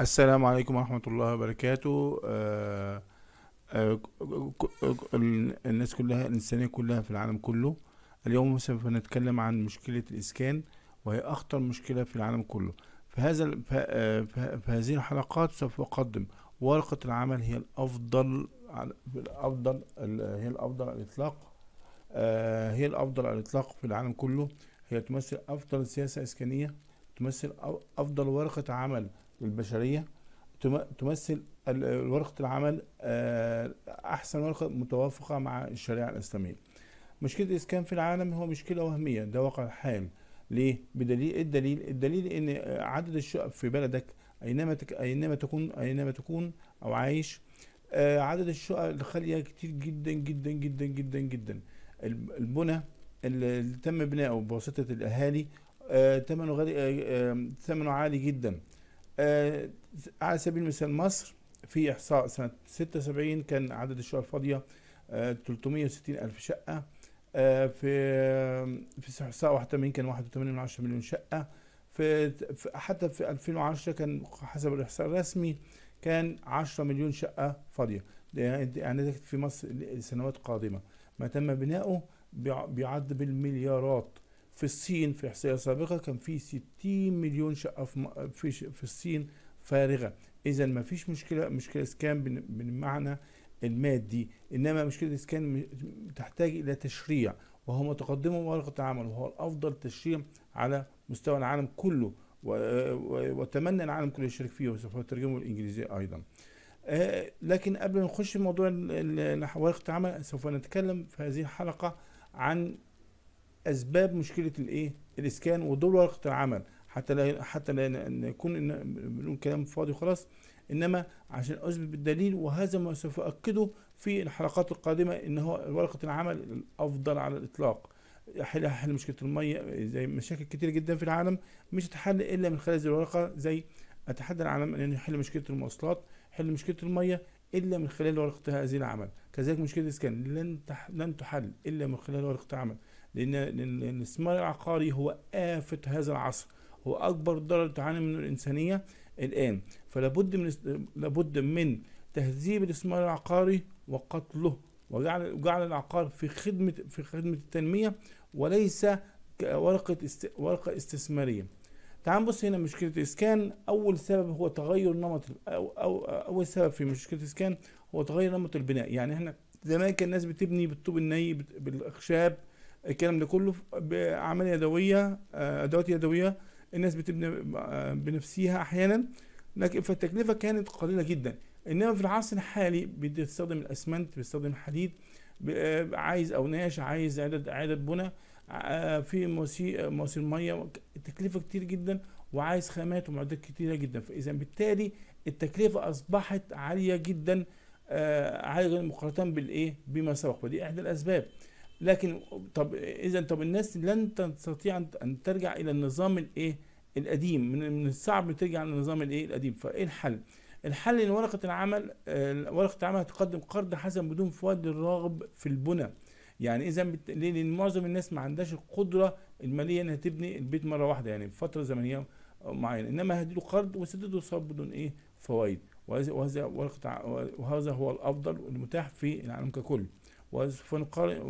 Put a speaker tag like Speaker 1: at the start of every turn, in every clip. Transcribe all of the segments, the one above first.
Speaker 1: السلام عليكم ورحمة الله وبركاته آه آه الناس كلها الإنسانية كلها في العالم كله اليوم سوف نتكلم عن مشكلة الإسكان وهي أخطر مشكلة في العالم كله في هذا آه، في هذه الحلقات سوف أقدم ورقة العمل هي الأفضل الأفضل هي الأفضل على الإطلاق آه هي الأفضل على الإطلاق في العالم كله هي تمثل أفضل سياسة إسكانية تمثل أفضل ورقة عمل للبشريه تمثل ورقه العمل آه، احسن ورقه متوافقه مع الشريعه الاسلاميه مشكله الاسكان في العالم هو مشكله وهميه ده واقع الحال ليه بدليل الدليل الدليل ان عدد الشقق في بلدك اينما تك اينما تكون اينما تكون او عايش آه، عدد الشقق الخاليه كتير جدا جدا جدا جدا جدا البنى اللي تم بناؤه بواسطه الاهالي آه، ثمنه غالي ثمنه عالي جدا آه، على سبيل المثال مصر في إحصاء سنة 76 كان عدد الشقق الفاضية 360 آه، ألف آه، شقة في في إحصاء 81 كان 1.8 مليون شقة في حتى في 2010 كان حسب الإحصاء الرسمي كان 10 مليون شقة فاضية يعني, يعني في مصر لسنوات قادمة ما تم بناؤه بيعد بالمليارات في الصين في احصائيه سابقه كان في 60 مليون شقه في في الصين فارغه اذا ما فيش مشكله مشكله اسكان بالمعنى المادي انما مشكله اسكان تحتاج الى تشريع وهو متقدمه ورقه عمل وهو الافضل تشريع على مستوى العالم كله واتمنى العالم كله يشارك فيه وسوف اترجمه للانجليزيه ايضا آه، لكن قبل ما نخش في موضوع ورقه العمل سوف نتكلم في هذه الحلقه عن اسباب مشكله الايه الاسكان ودول ورقه العمل حتى لا حتى لا نكون بنقول كلام فاضي وخلاص انما عشان اثبت بالدليل وهذا ما سوف اكده في الحلقات القادمه ان هو ورقه العمل الافضل على الاطلاق حل حل مشكله الميه زي مشاكل كتير جدا في العالم مش هتحل الا من خلال هذه الورقه زي اتحدى العالم ان يحل مشكله المواصلات حل مشكله الميه الا من خلال ورقه هذه العمل كذلك مشكله الاسكان لن تح... لن تحل الا من خلال ورقه العمل لأن الاستثمار العقاري هو آفة هذا العصر هو أكبر ضرر تعاني منه الإنسانية الآن فلابد من لابد من تهذيب الاستثمار العقاري وقتله وجعل جعل العقار في خدمة في خدمة التنمية وليس ورقة است ورقة استثمارية. تعال نبص هنا مشكلة الإسكان أول سبب هو تغير نمط أو, أو أول سبب في مشكلة الإسكان هو تغير نمط البناء يعني إحنا زمان كان الناس بتبني بالطوب الني بالاخشاب الكلام ده كله بعمل يدويه آه، ادوات يدويه الناس بتبني آه، بنفسيها احيانا لكن فالتكلفه كانت قليله جدا انما في العصر الحالي بتستخدم الاسمنت بتستخدم الحديد آه، عايز اوناش عايز عدد عدد بنى في مواسير ميه تكلفه كتير جدا وعايز خامات ومعدات كتيره جدا فاذا بالتالي التكلفه اصبحت عاليه جدا عاليه مقارنه بالايه بما سبق ودي احدى الاسباب لكن طب اذا طب الناس لن تستطيع ان ترجع الى النظام الايه القديم من الصعب ترجع للنظام الايه القديم فايه الحل الحل ان ورقه العمل آه، ورقه العمل هتقدم قرض حسن بدون فوائد الراغب في البنى يعني اذا ليه لان معظم الناس ما عندهاش القدره الماليه انها تبني البيت مره واحده يعني فتره زمنيه معينه انما هديله قرض وسدده صاب بدون ايه فوائد وهذا ورقه وهذا هو الافضل والمتاح في العالم ككل وسوف نقارن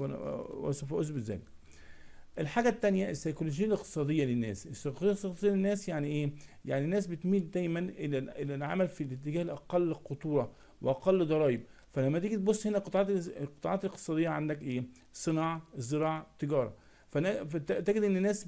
Speaker 1: وسوف اثبت ذلك الحاجة التانية السيكولوجية الاقتصادية للناس، السيكولوجية الاقتصادية للناس يعني ايه؟ يعني الناس بتميل دايما إلى إلى العمل في الاتجاه الأقل خطورة وأقل ضرايب، فلما تيجي تبص هنا القطاعات القطاعات الاقتصادية عندك ايه؟ صناعة، زراعة، تجارة، فتجد ان الناس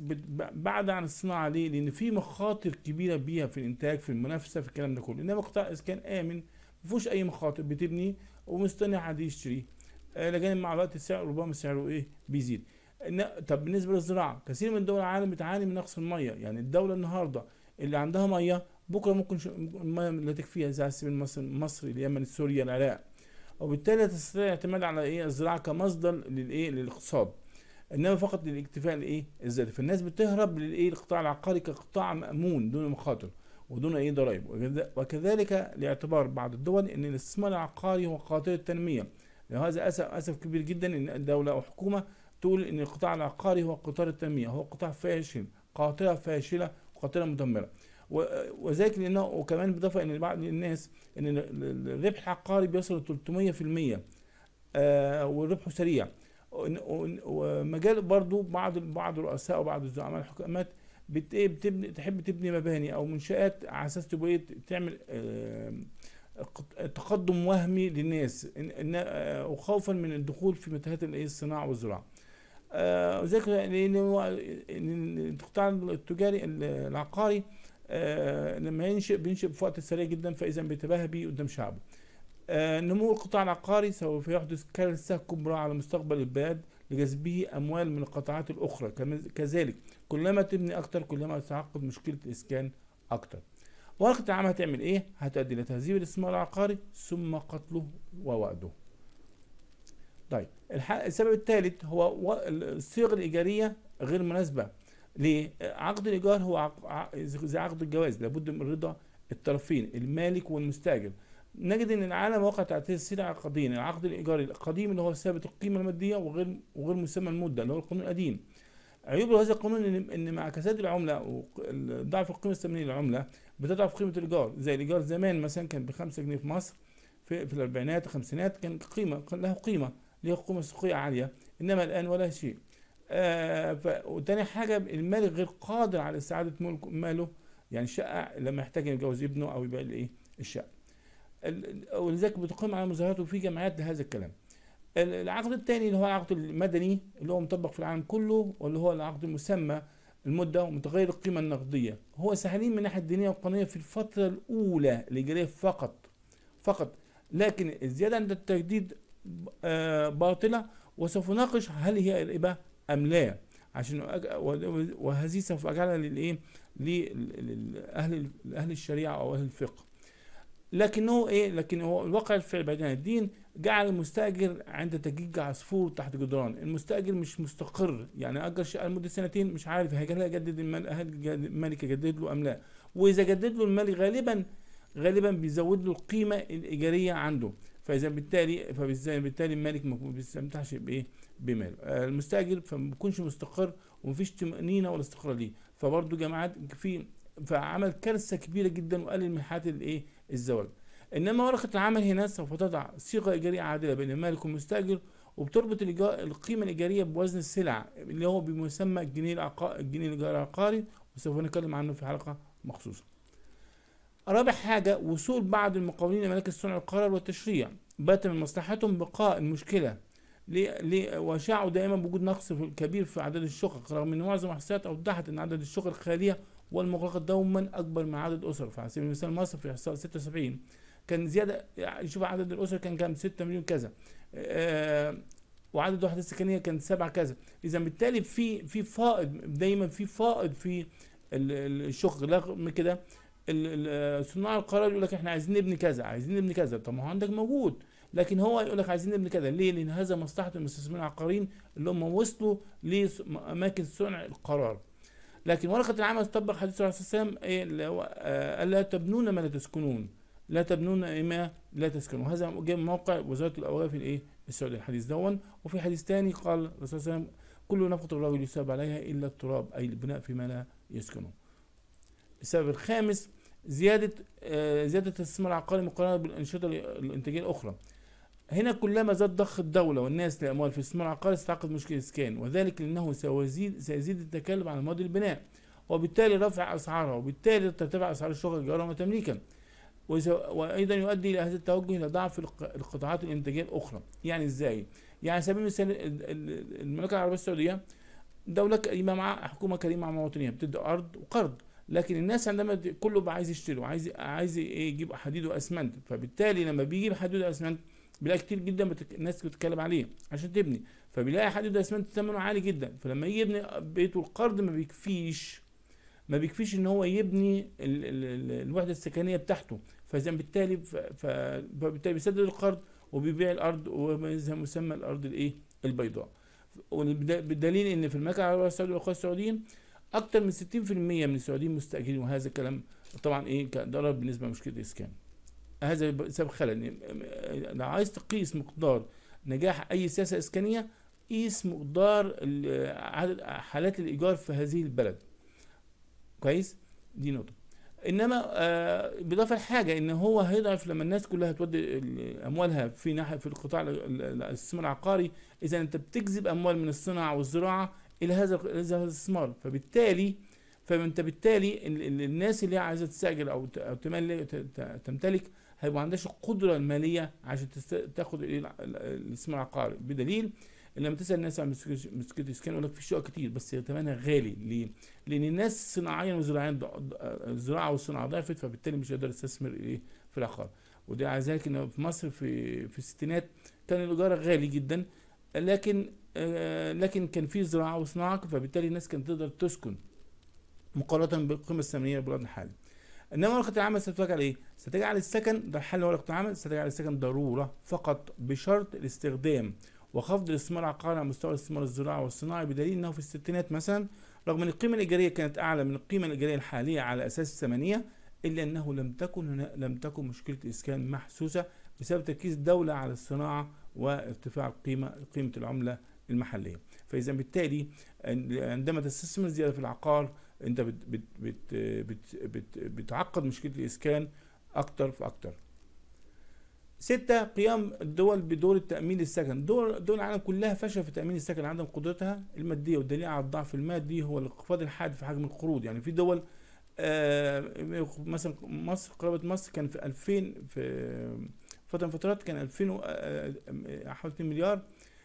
Speaker 1: بعد عن الصناعه ليه؟ لان في مخاطر كبيره بيها في الانتاج في المنافسه في الكلام ده كله، انما قطاع اسكان امن ما فيهوش اي مخاطر بتبني ومستني حد يشتريه. آه، جانب مع الوقت السعر ربما سعره ايه بيزيد طب بالنسبه للزراعه كثير من دول العالم بتعاني من نقص الميه يعني الدوله النهارده اللي عندها ميه بكره ممكن الميه لا تكفيها زي على سبيل مصر مصر اليمن سوريا العراق وبالتالي تستطيع الاعتماد على ايه الزراعه كمصدر للايه للاقتصاد انما فقط للاكتفاء الايه الذاتي فالناس بتهرب للايه القطاع العقاري كقطاع مامون دون مخاطر ودون اي ضرائب وكذلك لاعتبار بعض الدول ان الاستثمار العقاري هو قاتل التنميه لهذا يعني أسف, أسف كبير جدا أن الدولة أو حكومة تقول أن القطاع العقاري هو قطار التنمية هو قطاع فاشل قاطعة فاشلة قاطعة مدمرة وذلك لانه وكمان بضافة ان بعض الناس ان الربح العقاري بيصل ل 300% آه وربحه سريع ومجال برضو بعض بعض الرؤساء وبعض الزعماء الحكومات بتبني تحب تبني مباني او منشات على اساس تبقى تعمل آه تقدم وهمي للناس آه، وخوفا من الدخول في متاهات الصناعة والزراعة آه، وذلك لأن القطاع التجاري العقاري آه، لما ينشئ بينشئ في وقت سريع جدا فإذا بيتباهى به قدام شعبه نمو القطاع العقاري سوف يحدث كارثة كبرى على مستقبل البلاد لجذبه أموال من القطاعات الأخرى كذلك كلما تبني اكثر كلما تتعقد مشكلة الإسكان اكثر ورقة العام هتعمل ايه؟ هتؤدي الى تهذيب الاستثمار العقاري ثم قتله ووأده. طيب السبب الثالث هو الصيغ الإيجارية غير مناسبة. ليه؟ عقد الإيجار هو زي عقد الجواز لابد من رضا الطرفين المالك والمستأجر. نجد ان العالم وقع تاثير عقدين العقد الايجاري القديم اللي هو ثابت القيمه الماديه وغير وغير مسمى المده اللي هو القانون القديم عيوب هذا القانون ان مع كساد العمله وضعف القيمه الثمنيه للعمله بتضعف قيمه الإيجار زي الإيجار زمان مثلا كان بخمسة جنيه في مصر في, في الأربعينات والخمسينات كان قيمة كان له قيمة له قيمة سوقية عالية إنما الآن ولا شيء آه ف... وتاني حاجة المالك غير قادر على استعادة ملك ماله يعني شقه لما يحتاج يتجوز ابنه أو يبقى إيه الشقة ولذلك بتقيم على مظاهرات وفي جمعيات لهذا الكلام العقد الثاني اللي هو العقد المدني اللي هو مطبق في العالم كله واللي هو العقد المسمى المدة ومتغير القيمة النقدية هو سهلين من الناحية الدينية والقانونية في الفترة الأولى الإجرية فقط فقط لكن الزيادة عند التجديد آه، باطلة وسوف نناقش هل هي الإباء أم لا عشان وهذه سوف أجعلها للإيه لأهل أهل الشريعة أو أهل الفقه لكنه ايه لكن هو الواقع الفعلي بعيد عن الدين جعل المستاجر عند تجيج عصفور تحت جدران المستاجر مش مستقر يعني اجر شقه لمده سنتين مش عارف هل يجدد الملك يجدد له ام لا واذا جدد له الملك غالبا غالبا بيزود له القيمه الايجاريه عنده فاذا بالتالي فبالتالي الملك ما بيستمتعش بايه بماله المستاجر فما بيكونش مستقر ومفيش طمانينه ولا استقرار ليه فبرضه جماعات في فعمل كارثه كبيره جدا وقلل من حاله الايه الزواج انما ورقه العمل هنا سوف تضع صيغه ايجاريه عادله بين المالك والمستاجر وبتربط القيمه الايجاريه بوزن السلع اللي هو بمسمى الجنيه العقاري الجنيه الايجاري العقاري وسوف نتكلم عنه في حلقه مخصوصه رابع حاجة وصول بعض المقاولين لملك الصنع القرار والتشريع بات من مصلحتهم بقاء المشكلة وشاعوا دائما بوجود نقص كبير في عدد الشقق رغم ان معظم الاحصائيات اوضحت ان عدد الشقق الخاليه والمغلقة دوما أكبر من عدد الأسر فعلى سبيل المثال مصر في إحصاء 76 كان زيادة يعني شوف عدد الأسر كان كام 6 مليون كذا آه وعدد الوحدات السكنية كان 7 كذا إذا بالتالي في في فائض دايما في فائض في الشقق رغم كده صناع القرار يقول لك احنا عايزين نبني كذا عايزين نبني كذا طب ما هو عندك موجود لكن هو يقول لك عايزين نبني كذا ليه لان هذا مصلحه المستثمرين العقاريين اللي هم وصلوا لاماكن صنع القرار لكن ورقة العمل تطبق حديث الرسول صلى الله عليه وسلم إيه آه، ألا تبنون ما لا تسكنون لا تبنون ما لا تسكنون هذا جاء من موقع وزارة الأوقاف الإيه السعودية الحديث دون وفي حديث ثاني قال الرسول صلى الله عليه وسلم كل نفقة الرجل يساب عليها إلا التراب أي البناء فيما لا يسكنه السبب الخامس زيادة آه زيادة الاستثمار العقاري مقارنة بالأنشطة الإنتاجية الأخرى هنا كلما زاد ضخ الدولة والناس لأموال في استثمار العقاري ستعقد مشكلة إسكان وذلك لأنه سيزيد, سيزيد التكلف على مواد البناء وبالتالي رفع أسعارها وبالتالي ترتفع أسعار الشغل جارة وتمليكا وأيضا يؤدي إلى هذا التوجه إلى ضعف القطاعات الإنتاجية الأخرى يعني إزاي؟ يعني على سبيل المثال المملكة العربية السعودية دولة كريمة مع حكومة كريمة مع مواطنيها بتدي أرض وقرض لكن الناس عندما كله عايز يشتري وعايز عايز يجيب حديد وأسمنت فبالتالي لما بيجيب حديد وأسمنت بيلاقي كتير جدا بتك... الناس بتتكلم عليه عشان تبني فبيلاقي حد يبدا اسمنت ثمنه عالي جدا فلما يجي يبني بيته القرض ما بيكفيش ما بيكفيش ان هو يبني ال... ال... الوحده السكنيه بتاعته فاذا بالتالي ف... فبالتالي بيسدد القرض وبيبيع الارض وزي مسمى يسمى الارض الايه البيضاء والدليل ان في المملكه العربيه السعوديه والاخوان السعوديين اكثر من 60% من السعوديين مستاجرين وهذا الكلام طبعا ايه كضرر بالنسبه لمشكله الاسكان هذا بسبب خلل لو يعني، عايز تقيس مقدار نجاح اي سياسه اسكانيه قيس مقدار عدد حالات الايجار في هذه البلد كويس دي نقطه انما آه بالاضافه لحاجه ان هو هيضعف لما الناس كلها تودي اموالها في ناحيه في القطاع الاستثمار العقاري اذا انت بتجذب اموال من الصناعه والزراعه الى هذا هذا الاستثمار فبالتالي فانت بالتالي الناس اللي عايزه تستاجر او تملك تمتلك هيبقى ما عندهاش القدره الماليه عشان تاخد الاسم العقاري بدليل ان لما تسال الناس عن مسكيت الاسكان يقول لك في شقق كتير بس ثمنها غالي ليه؟ لان الناس صناعيا وزراعيا الزراعه والصناعه ضعفت فبالتالي مش هيقدر يستثمر ايه في العقار وده على ذلك ان في مصر في في الستينات كان الايجار غالي جدا لكن آه لكن كان في زراعه وصناعه فبالتالي الناس كانت تقدر تسكن مقارنه بالقيمه الثمنيه بالوضع الحالي. انما ورقه العمل ستتوجه على ايه؟ ستجعل على السكن ده حل ورقه العمل ستجعل على السكن ضروره فقط بشرط الاستخدام وخفض الاستثمار العقاري على مستوى الاستثمار الزراعي والصناعي بدليل انه في الستينات مثلا رغم ان القيمه الايجاريه كانت اعلى من القيمه الايجاريه الحاليه على اساس الثمانيه الا انه لم تكن هنا لم تكن مشكله الاسكان محسوسه بسبب تركيز الدوله على الصناعه وارتفاع القيمه قيمه العمله المحليه فاذا بالتالي عندما تستثمر زياده في العقار انت بت بت بت بت بت بتعقد مشكله الاسكان اكتر فاكتر ستة قيام الدول بدور التأمين السكن دول, دول العالم كلها فشل في تأمين السكن عدم قدرتها المادية والدليل على الضعف المادي هو الانخفاض الحاد في حجم القروض يعني في دول آه مثلا مصر قرابة مصر كان في 2000 في فترة من فترات كان 2000 آه، آه، آه، حوالي 2 مليار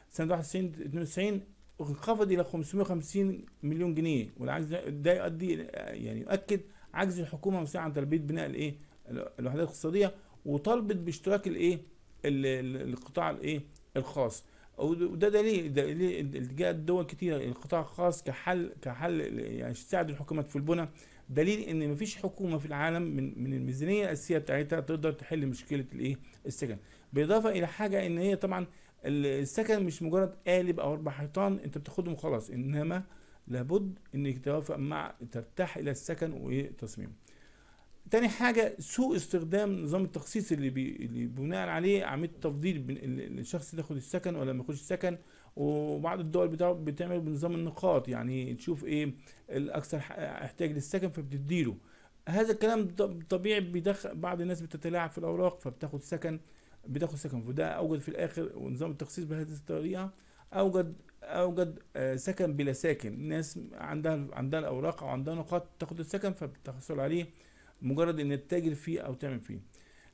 Speaker 1: سنة 91 92 انخفض الى 550 مليون جنيه والعجز ده يؤدي يعني يؤكد عجز الحكومه المصريه عن تلبيه بناء الايه الوحدات الاقتصاديه وطالبت باشتراك الايه القطاع الايه الخاص وده دليل دليل التجاء دول كتيره القطاع الخاص كحل كحل يعني تساعد الحكومات في البنى دليل ان مفيش حكومه في العالم من من الميزانيه الاساسيه بتاعتها تقدر تحل مشكله الايه السكن بالاضافه الى حاجه ان هي طبعا السكن مش مجرد قالب او اربع حيطان انت بتاخدهم وخلاص انما لابد انك توافق مع ترتاح الى السكن وتصميمه تاني حاجة سوء استخدام نظام التخصيص اللي, بي... اللي بناء عليه عملية تفضيل بين الشخص اللي ياخد السكن ولا ما ياخدش السكن وبعض الدول بتاع... بتعمل بنظام النقاط يعني تشوف ايه الاكثر احتياج للسكن فبتديله هذا الكلام طبيعي بيدخل بعض الناس بتتلاعب في الاوراق فبتاخد سكن بتاخد سكن وده اوجد في الاخر ونظام التخصيص بهذه الطريقه اوجد اوجد آه، سكن بلا ساكن ناس عندها عندها الاوراق او عندها نقاط تاخد السكن فبتحصل عليه مجرد ان تتاجر فيه او تعمل فيه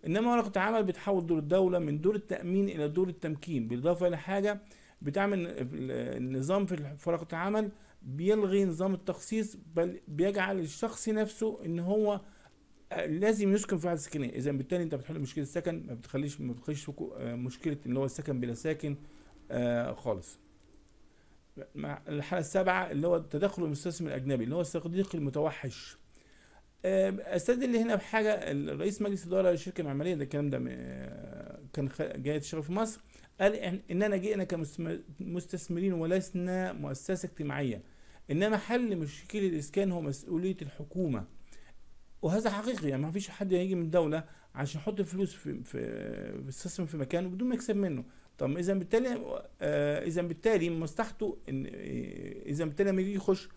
Speaker 1: انما ورقه عمل بتحول دور الدوله من دور التامين الى دور التمكين بالاضافه الى حاجه بتعمل النظام في ورقه العمل بيلغي نظام التخصيص بل بيجعل الشخص نفسه ان هو لازم يسكن في وحده سكنيه اذا بالتالي انت بتحل مشكله السكن ما بتخليش ما بتخليش آه، مشكله اللي هو السكن بلا ساكن آه، خالص مع الحاله السابعه اللي هو تدخل المستثمر الاجنبي اللي هو الصديق المتوحش آه استدل هنا بحاجه الرئيس مجلس اداره للشركه المعماريه ده الكلام ده آه، كان جاي تشتغل في مصر قال اننا جئنا كمستثمرين ولسنا مؤسسه اجتماعيه انما حل مشكله الاسكان هو مسؤوليه الحكومه وهذا حقيقي يعني ما فيش حد هيجي من دوله عشان يحط فلوس في في يستثمر في مكان بدون ما يكسب منه طب اذا بالتالي آه اذا بالتالي مصلحته ان آه، اذا بالتالي لما يجي يخش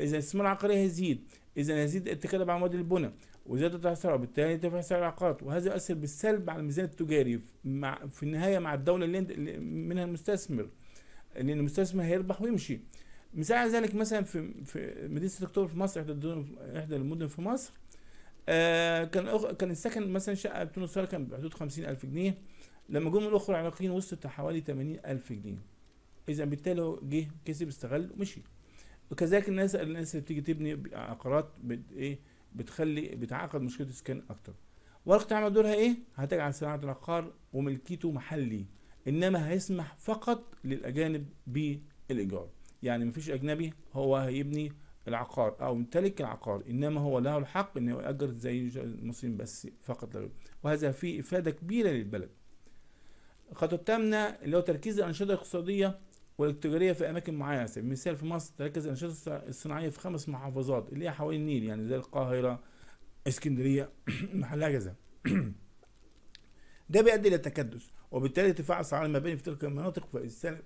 Speaker 1: اذا الاستثمار العقاري هيزيد اذا هيزيد اتكال على مواد البنى وزيادة السعر وبالتالي ترفع سعر العقارات وهذا يؤثر بالسلب على الميزان التجاري مع في النهاية مع الدولة اللي منها المستثمر لأن المستثمر هيربح ويمشي مثال على ذلك مثلا في في مدينة أكتوبر في مصر إحدى المدن في مصر آه، كان أخ... كان السكن مثلا شقه بتونس كان بحدود 50000 جنيه لما جم الاخر العراقيين وصلت حوالي 80000 جنيه اذا بالتالي جه كسب استغل ومشي وكذلك الناس الناس اللي بتيجي تبني عقارات بت ايه بتخلي بتعقد مشكله السكن اكتر ورقة عمل دورها ايه؟ هتجعل صناعة العقار وملكيته محلي انما هيسمح فقط للاجانب بالايجار يعني مفيش اجنبي هو هيبني العقار أو يمتلك العقار إنما هو له الحق أنه يأجر زي المسلم بس فقط لا وهذا فيه إفادة كبيرة للبلد الخطوة الثامنة اللي هو تركيز الأنشطة الاقتصادية والتجارية في أماكن معينة على سبيل المثال في مصر تركز الأنشطة الصناعية في خمس محافظات اللي هي حوالي النيل يعني زي القاهرة اسكندرية هكذا ده بيؤدي إلى التكدس وبالتالي ارتفاع أسعار المباني في تلك المناطق فالإنسان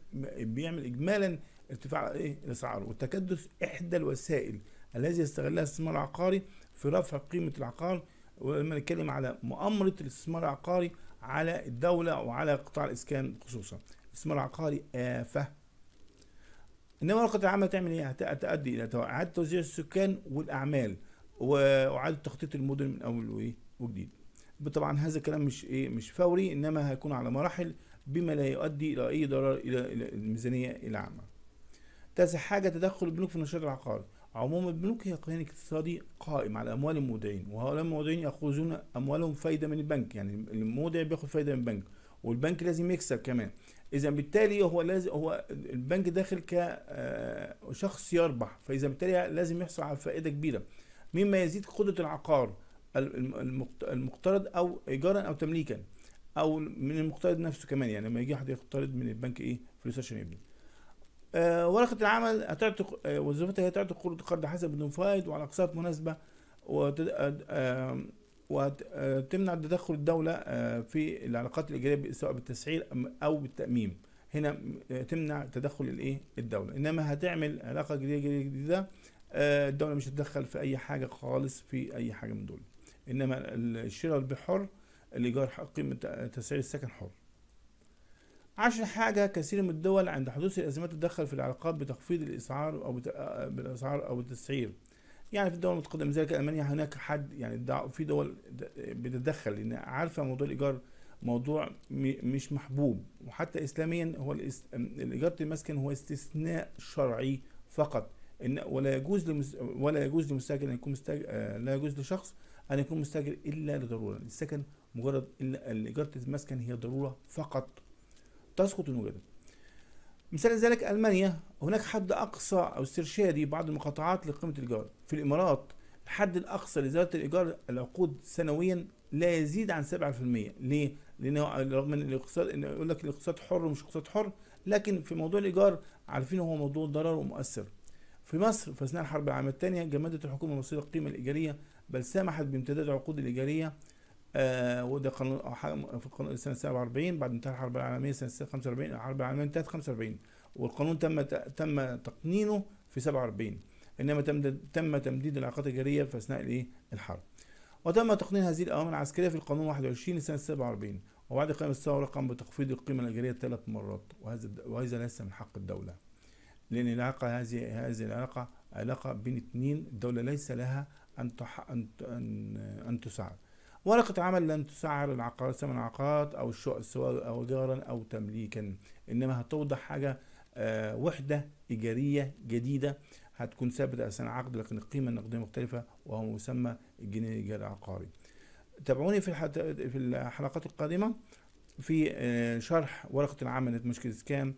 Speaker 1: بيعمل إجمالا ارتفاع ايه الاسعار والتكدس احدى الوسائل الذي يستغلها الاستثمار العقاري في رفع قيمه العقار ولما نتكلم على مؤامره الاستثمار العقاري على الدوله وعلى قطاع الاسكان خصوصا الاستثمار العقاري افه انما ورقه العامه تعمل ايه هتؤدي الى اعاده توزيع السكان والاعمال واعاده تخطيط المدن من اول وايه وجديد طبعا هذا الكلام مش ايه مش فوري انما هيكون على مراحل بما لا يؤدي الى اي ضرر الى الميزانيه العامه تاسع حاجة تدخل البنوك في النشاط العقاري عموم البنوك هي قانون اقتصادي قائم على اموال المودعين وهؤلاء المودعين ياخذون اموالهم فايده من البنك يعني المودع بياخد فايده من البنك والبنك لازم يكسب كمان اذا بالتالي هو لازم هو البنك داخل كشخص آه، يربح فاذا بالتالي لازم يحصل على فائده كبيره مما يزيد قدره العقار المقترض او ايجارا او تمليكا او من المقترض نفسه كمان يعني لما يجي حد يقترض من البنك ايه فلوس عشان يبني آه، ورقة العمل هتعطي آه، وظيفتها هي تعطي قروض قرض حسب الفائض وعلى أقساط مناسبة وتمنع آه، تدخل الدولة في العلاقات الإيجابية سواء بالتسعير أو بالتأميم هنا تمنع تدخل الإيه الدولة إنما هتعمل علاقة جديدة الدولة مش هتتدخل في أي حاجة خالص في أي حاجة من دول إنما الشراء حر الإيجار قيمة تسعير السكن حر عشان حاجة كثير من الدول عند حدوث الأزمات تتدخل في العلاقات بتخفيض الأسعار أو آه، بالأسعار أو التسعير يعني في الدول المتقدمة زي ألمانيا هناك حد يعني في دول بتتدخل لأن عارفة موضوع الإيجار موضوع مش محبوب وحتى إسلاميا هو الإيجار المسكن هو استثناء شرعي فقط إن ولا يجوز ولا يجوز لمستاجر أن يكون مستاجر آه، لا يجوز لشخص أن يكون مستاجر إلا لضرورة السكن مجرد إلا إيجار المسكن هي ضرورة فقط تسقط المجادلة مثال ذلك ألمانيا هناك حد أقصى أو استرشادي بعض المقاطعات لقيمة الإيجار في الإمارات الحد الأقصى لزيادة الإيجار العقود سنويا لا يزيد عن 7% ليه؟ لأنه رغم أن الاقتصاد إن يقول لك الاقتصاد حر ومش اقتصاد حر لكن في موضوع الإيجار عارفين هو موضوع ضرر ومؤثر في مصر في أثناء الحرب العالمية الثانية جمدت الحكومة المصرية القيمة الإيجارية بل سمحت بامتداد عقود الإيجارية آه، وده قانون او حاجه في القانون سنه 47 بعد انتهاء الحرب العالميه سنه 45 الحرب العالميه انتهت 45 والقانون تم تم تقنينه في 47 انما تم تم تمديد العلاقات الجاريه في اثناء الايه الحرب وتم تقنين هذه الاوامر العسكريه في القانون 21 لسنه 47 وبعد قيام الثوره قام بتخفيض القيمه الاجاريه ثلاث مرات وهذا وهذا ليس من حق الدوله لان العلاقه هذه هذه العلاقه علاقه بين اثنين الدوله ليس لها ان ان ان, أن تسعر ورقة عمل لن تسعر العقارات ثمن عقارات أو الشقق سواء إيجارا أو تمليكا إنما هتوضح حاجة آه، وحدة إيجارية جديدة هتكون ثابتة أثناء العقد لكن القيمة النقدية مختلفة وهو مسمى الجنيه الإيجاري العقاري. تابعوني في في الحلقات القادمة في آه، شرح ورقة العمل مشكلة سكام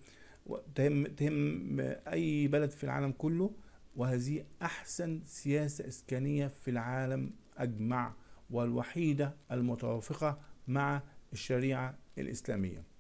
Speaker 1: تهم تهم أي بلد في العالم كله وهذه أحسن سياسة إسكانية في العالم أجمع والوحيدة المتوافقة مع الشريعة الإسلامية